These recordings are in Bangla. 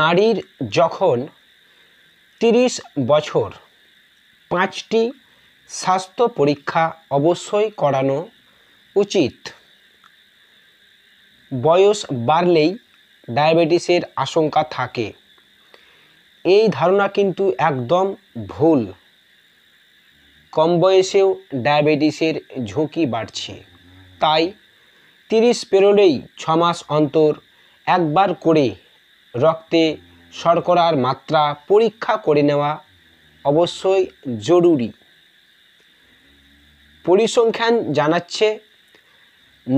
নারীর যখন তিরিশ বছর পাঁচটি স্বাস্থ্য পরীক্ষা অবশ্যই করানো উচিত বয়স বাড়লেই ডায়াবেটিসের আশঙ্কা থাকে এই ধারণা কিন্তু একদম ভুল কম বয়সেও ডায়াবেটিসের ঝুঁকি বাড়ছে তাই তিরিশ পেরোলেই ছমাস অন্তর একবার করে রক্তে শর্করার মাত্রা পরীক্ষা করে নেওয়া অবশ্যই জরুরি পরিসংখ্যান জানাচ্ছে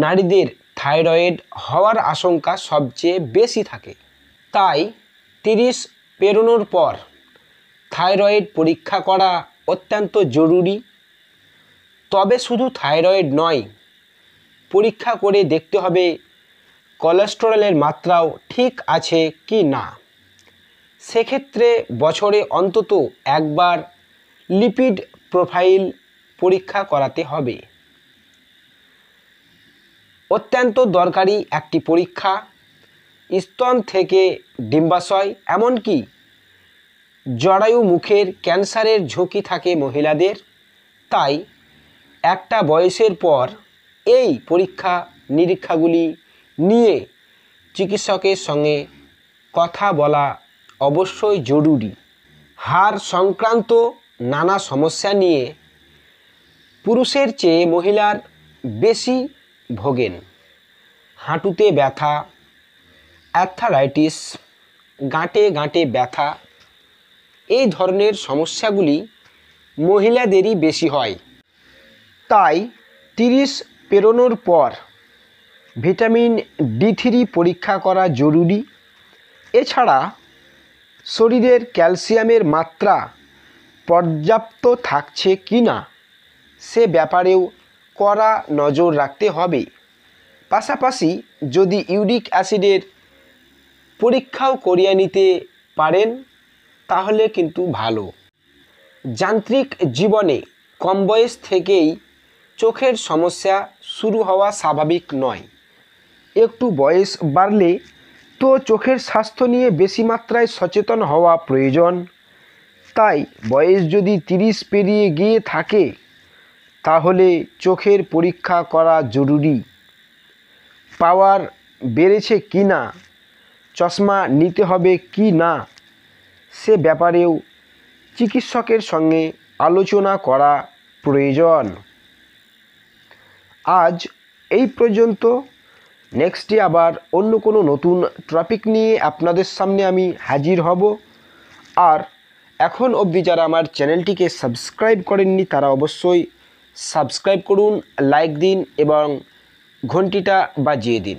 নারীদের থাইরয়েড হওয়ার আশঙ্কা সবচেয়ে বেশি থাকে তাই তিরিশ পেরোনোর পর থাইরয়েড পরীক্ষা করা অত্যন্ত জরুরি তবে শুধু থাইরয়েড নয় পরীক্ষা করে দেখতে হবে কোলেস্টেরলের মাত্রাও ঠিক আছে কি না সেক্ষেত্রে বছরে অন্তত একবার লিপিড প্রোফাইল পরীক্ষা করাতে হবে অত্যন্ত দরকারি একটি পরীক্ষা স্তন থেকে ডিম্বাশয় এমনকি জরায়ু মুখের ক্যান্সারের ঝুঁকি থাকে মহিলাদের তাই একটা বয়সের পর এই পরীক্ষা নিরীক্ষাগুলি নিয়ে চিকিৎসকের সঙ্গে কথা বলা অবশ্যই জরুরি হাড় সংক্রান্ত নানা সমস্যা নিয়ে পুরুষের চেয়ে মহিলার বেশি ভোগেন হাঁটুতে ব্যথা অ্যাথারাইটিস গাঁটে গাঁটে ব্যথা এই ধরনের সমস্যাগুলি মহিলাদেরই বেশি হয় তাই তিরিশ পেরোনোর পর ভিটামিন ডি থ্রি পরীক্ষা করা জরুরি এছাড়া শরীরের ক্যালসিয়ামের মাত্রা পর্যাপ্ত থাকছে কি না সে ব্যাপারেও কড়া নজর রাখতে হবে পাশাপাশি যদি ইউরিক অ্যাসিডের পরীক্ষাও করিয়ে নিতে পারেন তাহলে কিন্তু ভালো যান্ত্রিক জীবনে কম বয়স থেকেই চোখের সমস্যা শুরু হওয়া স্বাভাবিক নয় একটু বয়স বাড়লে তো চোখের স্বাস্থ্য নিয়ে বেশি মাত্রায় সচেতন হওয়া প্রয়োজন তাই বয়স যদি তিরিশ পেরিয়ে গিয়ে থাকে তাহলে চোখের পরীক্ষা করা জরুরি পাওয়ার বেড়েছে কি না চশমা নিতে হবে কি না সে ব্যাপারেও চিকিৎসকের সঙ্গে আলোচনা করা প্রয়োজন আজ এই পর্যন্ত নেক্সটে আবার অন্য কোনো নতুন টপিক নিয়ে আপনাদের সামনে আমি হাজির হব আর এখন অবধি যারা আমার চ্যানেলটিকে সাবস্ক্রাইব করেননি তারা অবশ্যই সাবস্ক্রাইব করুন লাইক দিন এবং ঘন্টিটা বাজিয়ে দিন